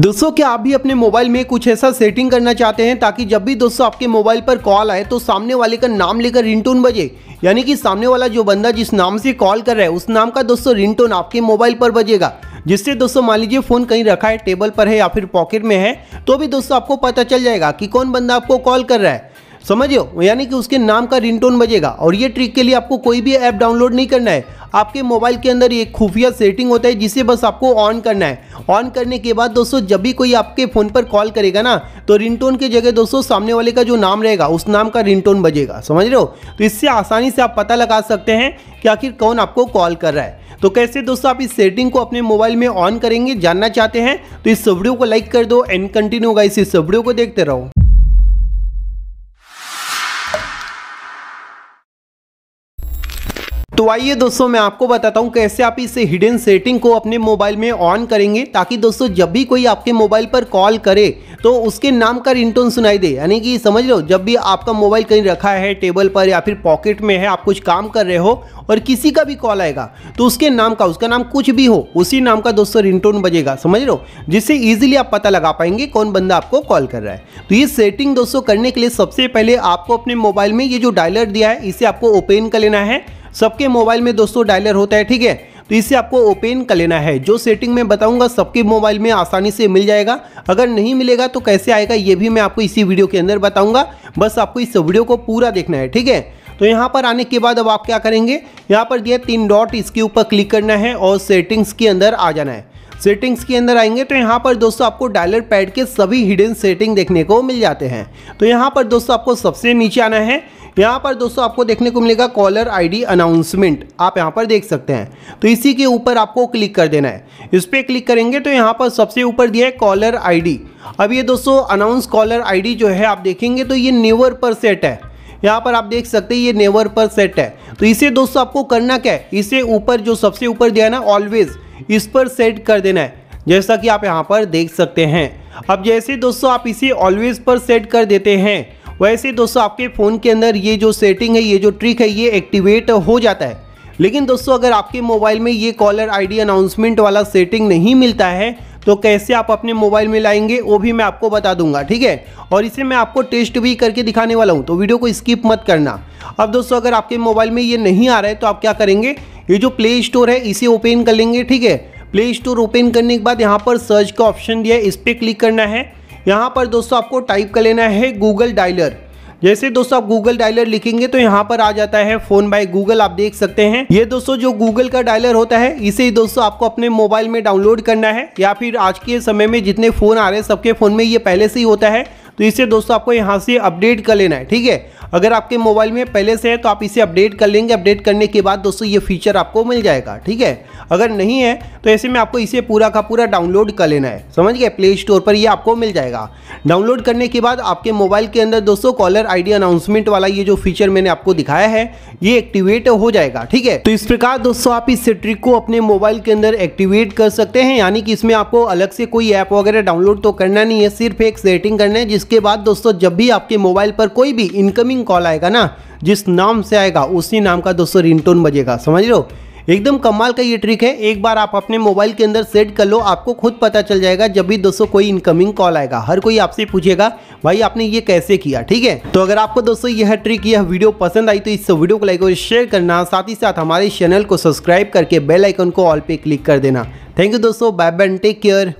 दोस्तों क्या आप भी अपने मोबाइल में कुछ ऐसा सेटिंग करना चाहते हैं ताकि जब भी दोस्तों आपके मोबाइल पर कॉल आए तो सामने वाले का नाम लेकर रिंगटोन बजे यानी कि सामने वाला जो बंदा जिस नाम से कॉल कर रहा है उस नाम का दोस्तों रिंगटोन आपके मोबाइल पर बजेगा जिससे दोस्तों मान लीजिए फ़ोन कहीं रखा है टेबल पर है या फिर पॉकेट में है तो भी दोस्तों आपको पता चल जाएगा कि कौन बंदा आपको कॉल कर रहा है समझियो यानी कि उसके नाम का रिंगटोन बजेगा और ये ट्रिक के लिए आपको कोई भी ऐप डाउनलोड नहीं करना है आपके मोबाइल के अंदर एक खुफिया सेटिंग होता है जिसे बस आपको ऑन करना है ऑन करने के बाद दोस्तों जब भी कोई आपके फ़ोन पर कॉल करेगा ना तो रिंगटोन की जगह दोस्तों सामने वाले का जो नाम रहेगा उस नाम का रिंगटोन बजेगा समझ रहे हो तो इससे आसानी से आप पता लगा सकते हैं कि आखिर कौन आपको कॉल कर रहा है तो कैसे दोस्तों आप इस सेटिंग को अपने मोबाइल में ऑन करेंगे जानना चाहते हैं तो इस सबड़ियों को लाइक कर दो एंड कंटिन्यू होगा इस सबड़ियों को देखते रहो तो आइए दोस्तों मैं आपको बताता हूँ कैसे आप इस हिडन सेटिंग को अपने मोबाइल में ऑन करेंगे ताकि दोस्तों जब भी कोई आपके मोबाइल पर कॉल करे तो उसके नाम का रिंगटोन सुनाई दे यानी कि समझ लो जब भी आपका मोबाइल कहीं रखा है टेबल पर या फिर पॉकेट में है आप कुछ काम कर रहे हो और किसी का भी कॉल आएगा तो उसके नाम का उसका नाम कुछ भी हो उसी नाम का दोस्तों रिंगटोन बजेगा समझ लो जिससे ईजिली आप पता लगा पाएंगे कौन बंदा आपको कॉल कर रहा है तो ये सेटिंग दोस्तों करने के लिए सबसे पहले आपको अपने मोबाइल में ये जो डायलर दिया है इसे आपको ओपन कर लेना है सबके मोबाइल में दोस्तों डायलर होता है ठीक है तो इसे आपको ओपन कर लेना है जो सेटिंग मैं बताऊंगा सबके मोबाइल में आसानी से मिल जाएगा अगर नहीं मिलेगा तो कैसे आएगा ये भी मैं आपको इसी वीडियो के अंदर बताऊंगा बस आपको इस वीडियो को पूरा देखना है ठीक है तो यहाँ पर आने के बाद अब आप क्या करेंगे यहाँ पर दिया तीन डॉट इसके ऊपर क्लिक करना है और सेटिंग्स के अंदर आ जाना है सेटिंग्स के अंदर आएंगे तो यहाँ पर दोस्तों आपको डायलर पैड के सभी हिडन सेटिंग देखने को मिल जाते हैं तो यहाँ पर दोस्तों आपको सबसे नीचे आना है यहाँ पर दोस्तों आपको देखने को मिलेगा कॉलर आईडी अनाउंसमेंट आप यहाँ पर देख सकते हैं तो इसी के ऊपर आपको क्लिक कर देना है इस पर क्लिक करेंगे तो यहाँ पर सबसे ऊपर दिया है कॉलर आईडी अब ये दोस्तों अनाउंस कॉलर आईडी जो है आप देखेंगे तो ये नेवर पर सेट है यहाँ पर आप देख सकते हैं ये नेवर पर सेट है तो इसे दोस्तों आपको करना क्या है इसे ऊपर जो सबसे ऊपर दिया है ना ऑलवेज़ इस पर सेट कर देना है जैसा कि आप यहाँ पर देख सकते हैं अब जैसे दोस्तों आप इसे ऑलवेज पर सेट कर देते हैं वैसे दोस्तों आपके फ़ोन के अंदर ये जो सेटिंग है ये जो ट्रिक है ये एक्टिवेट हो जाता है लेकिन दोस्तों अगर आपके मोबाइल में ये कॉलर आईडी अनाउंसमेंट वाला सेटिंग नहीं मिलता है तो कैसे आप अपने मोबाइल में लाएंगे वो भी मैं आपको बता दूंगा ठीक है और इसे मैं आपको टेस्ट भी करके दिखाने वाला हूँ तो वीडियो को स्किप मत करना अब दोस्तों अगर आपके मोबाइल में ये नहीं आ रहा है तो आप क्या करेंगे ये जो प्ले स्टोर है इसे ओपन कर लेंगे ठीक है प्ले स्टोर ओपन करने के बाद यहाँ पर सर्च का ऑप्शन दिया है इस पर क्लिक करना है यहाँ पर दोस्तों आपको टाइप कर लेना है गूगल डायलर जैसे दोस्तों आप गूगल डायलर लिखेंगे तो यहाँ पर आ जाता है फोन बाय गूगल आप देख सकते हैं ये दोस्तों जो गूगल का डायलर होता है इसे दोस्तों आपको अपने मोबाइल में डाउनलोड करना है या फिर आज के समय में जितने फोन आ रहे हैं सबके फोन में ये पहले से ही होता है तो इसे दोस्तों आपको यहाँ से अपडेट कर लेना है ठीक है अगर आपके मोबाइल में पहले से है तो आप इसे अपडेट कर लेंगे अपडेट करने के बाद दोस्तों ये फीचर आपको मिल जाएगा ठीक है अगर नहीं है तो ऐसे में आपको इसे पूरा का पूरा डाउनलोड कर लेना है समझ गए प्ले स्टोर पर ये आपको मिल जाएगा डाउनलोड करने के बाद आपके मोबाइल के अंदर दोस्तों कॉलर आईडी अनाउंसमेंट वाला ये जो फीचर मैंने आपको दिखाया है ये एक्टिवेट हो जाएगा ठीक है तो इस प्रकार दोस्तों आप इस ट्रिक को अपने मोबाइल के अंदर एक्टिवेट कर सकते हैं यानी कि इसमें आपको अलग से कोई ऐप वगैरह डाउनलोड तो करना नहीं है सिर्फ एक सेटिंग करना है जिसके बाद दोस्तों जब भी आपके मोबाइल पर कोई भी इनकमिंग कॉल आएगा ना जिस नाम से आएगा उसी नाम का दोस्तों रिंगटोन बजेगा समझ लो एकदम कमाल का ये ट्रिक है एक बार आप अपने मोबाइल के अंदर सेट कर लो आपको खुद पता चल जाएगा जब भी दोस्तों कोई इनकमिंग कॉल आएगा हर कोई आपसे पूछेगा भाई आपने ये कैसे किया ठीक है तो अगर आपको दोस्तों यह ट्रिक यह वीडियो पसंद आई तो इस वीडियो को लाइक और शेयर करना साथ ही साथ हमारे चैनल को सब्सक्राइब करके बेल आइकन को ऑल पे क्लिक कर देना थैंक यू दोस्तों बाय बाय टेक केयर